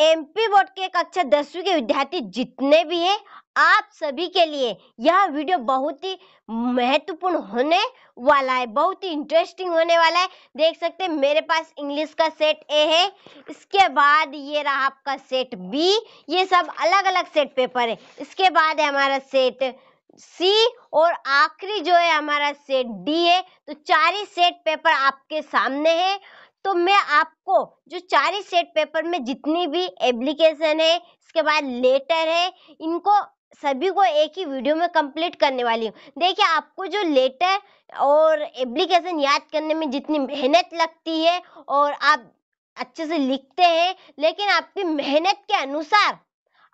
MP board के कक्षा दसवीं के विद्यार्थी जितने भी हैं आप सभी के लिए यह वीडियो बहुत ही महत्वपूर्ण होने वाला है बहुत ही इंटरेस्टिंग होने वाला है देख सकते हैं मेरे पास इंग्लिश का सेट ए है इसके बाद ये रहा आपका सेट बी ये सब अलग अलग सेट पेपर है इसके बाद है हमारा सेट सी और आखिरी जो है हमारा सेट डी है तो चार ही सेट पेपर आपके सामने है तो मैं आपको जो चार ही सेट पेपर में जितनी भी एप्लीकेशन है इसके बाद लेटर है इनको सभी को एक ही वीडियो में कंप्लीट करने वाली हूँ देखिए आपको जो लेटर और एप्लीकेशन याद करने में जितनी मेहनत लगती है और आप अच्छे से लिखते हैं लेकिन आपकी मेहनत के अनुसार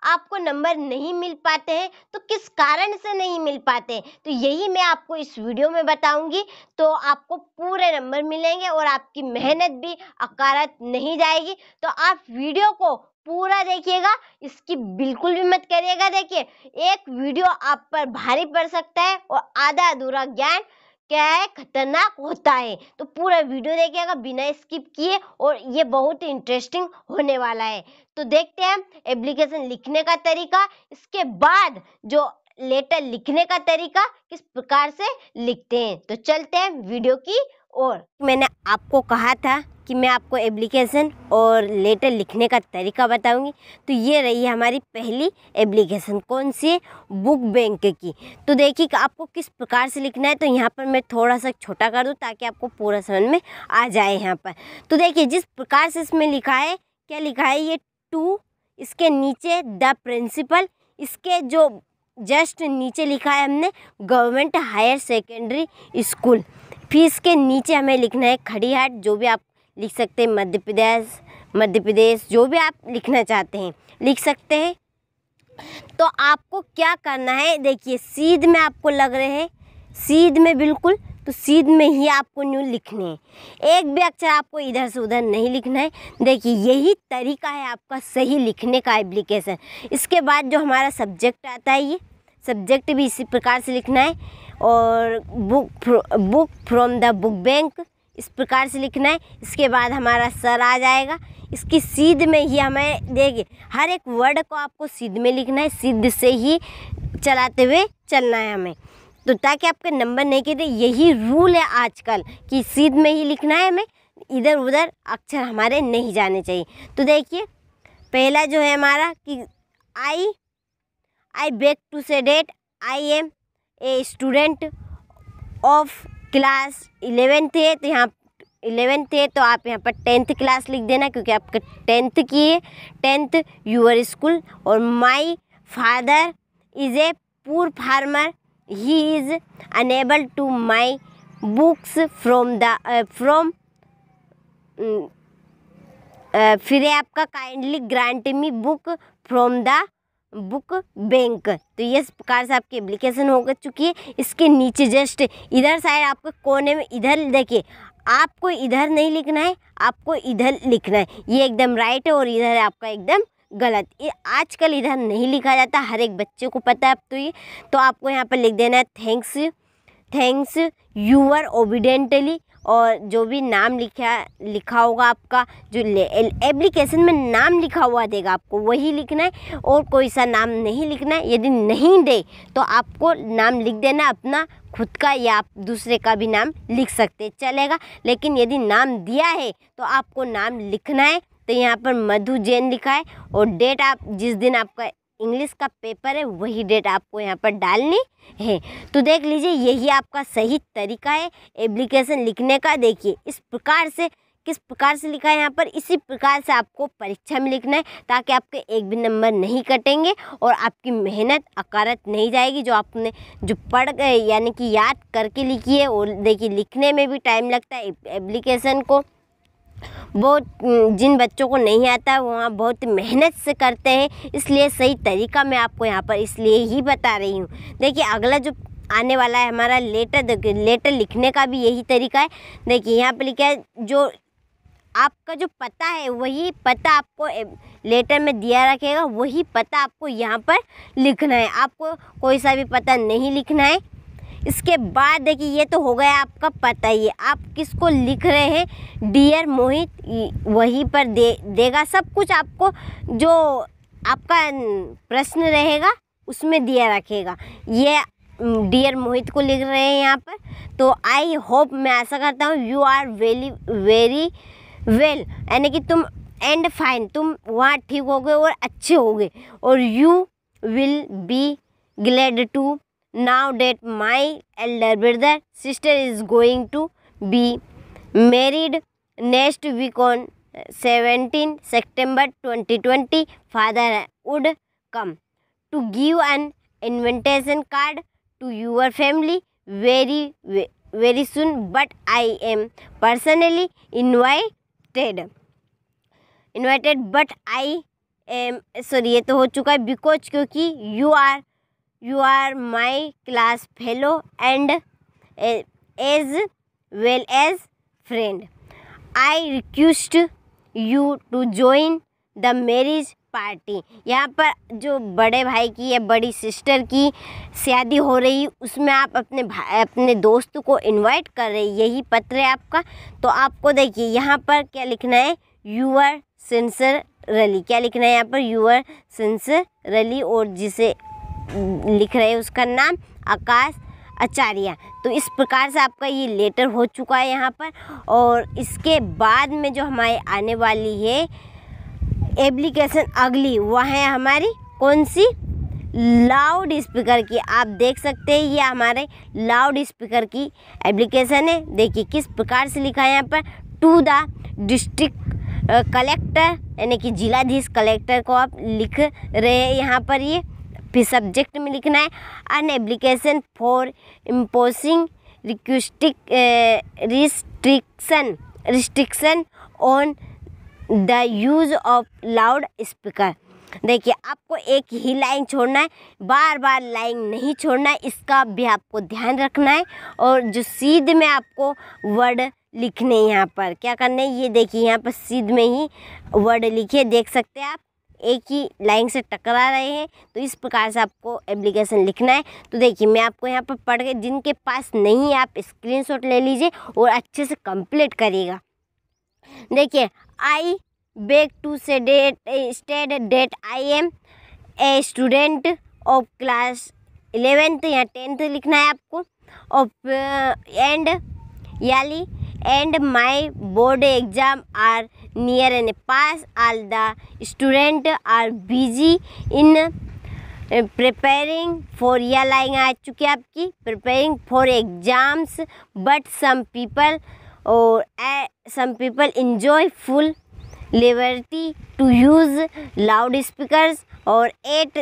आपको नंबर नहीं मिल पाते हैं तो किस कारण से नहीं मिल पाते हैं तो यही मैं आपको इस वीडियो में बताऊंगी तो आपको पूरे नंबर मिलेंगे और आपकी मेहनत भी अकारत नहीं जाएगी तो आप वीडियो को पूरा देखिएगा इसकी बिल्कुल भी मत करिएगा देखिए एक वीडियो आप पर भारी पड़ सकता है और आधा अधूरा ज्ञान क्या है खतरनाक होता है तो पूरा वीडियो देखिएगा बिना स्किप किए और ये बहुत ही इंटरेस्टिंग होने वाला है तो देखते हैं एप्लीकेशन लिखने का तरीका इसके बाद जो लेटर लिखने का तरीका किस प्रकार से लिखते हैं तो चलते हैं वीडियो की और मैंने आपको कहा था कि मैं आपको एप्लीकेशन और लेटर लिखने का तरीका बताऊंगी तो ये रही है हमारी पहली एप्लीकेशन कौन सी है बुक बैंक की तो देखिए कि आपको किस प्रकार से लिखना है तो यहाँ पर मैं थोड़ा सा छोटा कर दूँ ताकि आपको पूरा समझ में आ जाए यहाँ पर तो देखिए जिस प्रकार से इसमें लिखा है क्या लिखा है ये टू इसके नीचे द प्रिंसिपल इसके जो जस्ट नीचे लिखा है हमने गवर्नमेंट हायर सेकेंडरी स्कूल फिर इसके नीचे हमें लिखना है खड़ी हाट जो भी आप लिख सकते हैं मध्य प्रदेश मध्य प्रदेश जो भी आप लिखना चाहते हैं लिख सकते हैं तो आपको क्या करना है देखिए सीध में आपको लग रहे हैं सीध में बिल्कुल तो सीध में ही आपको न्यू लिखने हैं एक भी अक्षर आपको इधर से उधर नहीं लिखना है देखिए यही तरीका है आपका सही लिखने का एप्लीकेशन इसके बाद जो हमारा सब्जेक्ट आता है ये सब्जेक्ट भी इसी प्रकार से लिखना है और book book from the book bank इस प्रकार से लिखना है इसके बाद हमारा सर आ जाएगा इसकी सीध में ही हमें देगी हर एक वर्ड को आपको सीध में लिखना है सीध से ही चलाते हुए चलना है हमें तो ताकि आपके नंबर नहीं गिरे यही रूल है आजकल कि सीध में ही लिखना है हमें इधर उधर अक्षर हमारे नहीं जाने चाहिए तो देखिए पहला जो है हमारा कि I I beg to say that I am a student of class eleventh है तो यहाँ इलेवेंथ है तो आप यहाँ पर टेंथ क्लास लिख देना क्योंकि आपका टेंथ की है टेंथ यूअर स्कूल और my father is a poor farmer he is unable to my books from the from फिर आपका kindly grant me book from the book bank तो ये इस प्रकार से आपकी एप्लीकेशन हो चुकी है इसके नीचे जस्ट इधर साइड आपके कोने में इधर देखिए आपको इधर नहीं लिखना है आपको इधर लिखना है ये एकदम राइट है और इधर है आपका एकदम गलत ये आजकल इधर नहीं लिखा जाता हर एक बच्चे को पता है अब तो ये तो आपको यहाँ पर लिख देना है thanks thanks you are obediently और जो भी नाम लिखा लिखा होगा आपका जो एप्लीकेशन में नाम लिखा हुआ देगा आपको वही लिखना है और कोई सा नाम नहीं लिखना है यदि नहीं दे तो आपको नाम लिख देना अपना खुद का या आप दूसरे का भी नाम लिख सकते चलेगा लेकिन यदि नाम दिया है तो आपको नाम लिखना है तो यहाँ पर मधु जैन लिखा है और डेट आप जिस दिन आपका इंग्लिश का पेपर है वही डेट आपको यहाँ पर डालनी है तो देख लीजिए यही आपका सही तरीका है एप्लीकेशन लिखने का देखिए इस प्रकार से किस प्रकार से लिखा है यहाँ पर इसी प्रकार से आपको परीक्षा में लिखना है ताकि आपके एक भी नंबर नहीं कटेंगे और आपकी मेहनत अकारत नहीं जाएगी जो आपने जो पढ़ गए यानी कि याद करके लिखी है और देखिए लिखने में भी टाइम लगता है एप्लीकेशन को बहुत जिन बच्चों को नहीं आता वो वहाँ बहुत मेहनत से करते हैं इसलिए सही तरीका मैं आपको यहाँ पर इसलिए ही बता रही हूँ देखिए अगला जो आने वाला है हमारा लेटर लेटर लिखने का भी यही तरीका है देखिए यहाँ पर लिखा है जो आपका जो पता है वही पता आपको लेटर में दिया रखेगा वही पता आपको यहाँ पर लिखना है आपको कोई सा भी पता नहीं लिखना है इसके बाद देखिए ये तो हो गया आपका पता ही आप किसको लिख रहे हैं डियर मोहित वहीं पर दे देगा सब कुछ आपको जो आपका प्रश्न रहेगा उसमें दिया रखेगा ये डियर मोहित को लिख रहे हैं यहाँ पर तो आई होप मैं ऐसा करता हूँ you are very very well यानी कि तुम एंड फाइन तुम वहाँ ठीक हो गए और अच्छे हो गए और you will be glad to now that my elder brother sister is going to be married next week on 17 September 2020 father would come to give an invitation card to your family very very soon but I am personally invited invited but I am sorry ये तो हो चुका है because क्योंकि you are you are my class fellow and as well as friend I request you to join the marriage party यहाँ पर जो बड़े भाई की या बड़ी सिस्टर की शादी हो रही उसमें आप अपने भाई अपने दोस्त को इनवाइट कर रहे यही पत्र है आपका तो आपको देखिए यहाँ पर क्या लिखना है यूअर सेंसर रली क्या लिखना है यहाँ पर यूअर सेंसर रली और जिसे लिख रहे हैं उसका नाम आकाश आचार्य तो इस प्रकार से आपका ये लेटर हो चुका है यहाँ पर और इसके बाद में जो हमारी आने वाली है एप्लीकेशन अगली वह है हमारी कौन सी लाउड स्पीकर की आप देख सकते हैं ये हमारे लाउड स्पीकर की एप्लीकेशन है देखिए किस प्रकार से लिखा है यहाँ पर टू द डिस्ट्रिक्ट कलेक्टर यानी कि जिलाधीश कलेक्टर को आप लिख रहे हैं यहाँ पर ये यह। भी सब्जेक्ट में लिखना है अन एप्लीकेशन फॉर इम्पोसिंग रिक्विस्टिक restriction restriction on the use of loudspeaker देखिए आपको एक ही लाइन छोड़ना है बार बार लाइन नहीं छोड़ना है इसका भी आपको ध्यान रखना है और जो सीध में आपको वर्ड लिखने यहाँ पर क्या करना है ये देखिए यहाँ पर सीध में ही वर्ड लिखिए देख सकते हैं आप एक ही लाइन से टकरा रहे हैं तो इस प्रकार से आपको एप्लीकेशन लिखना है तो देखिए मैं आपको यहाँ पर पढ़ के जिनके पास नहीं है आप स्क्रीनशॉट ले लीजिए और अच्छे से कंप्लीट करिएगा देखिए I beg to say that state that I am a student of class eleventh या टेंथ लिखना है आपको ऑफ एंड याली and my board exam are near and pass all the student are busy in preparing for या line आ चुकी है आपकी preparing for exams but some people or uh, some people enjoy full liberty to use loud speakers or at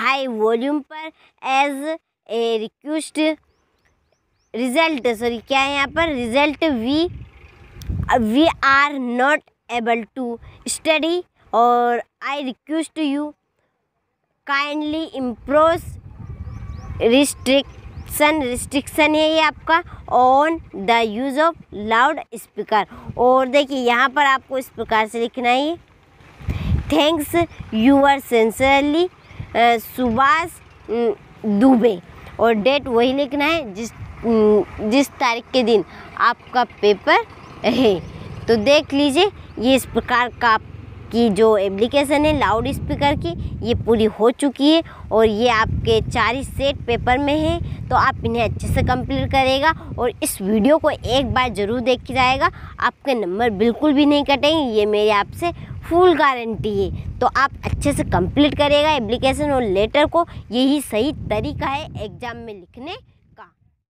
high volume पर as a request result sorry क्या है यहाँ पर result we we are not able to study और I request you kindly impose restriction restriction है ये आपका on the use of loudspeaker और देखिए यहाँ पर आपको इस प्रकार से लिखना है thanks you are sincerely Subhash Dubey और डेट वही लिखना है जिस जिस तारीख के दिन आपका पेपर है तो देख लीजिए ये इस प्रकार का आपकी जो एप्लीकेशन है लाउड स्पीकर की ये पूरी हो चुकी है और ये आपके चार ही सेट पेपर में है तो आप इन्हें अच्छे से कंप्लीट करेगा और इस वीडियो को एक बार ज़रूर देख जाएगा आपके नंबर बिल्कुल भी नहीं कटेंगे ये मेरे आपसे फुल गारंटी है तो आप अच्छे से कंप्लीट करेगा एप्लीकेशन और लेटर को यही सही तरीका है एग्ज़ाम में लिखने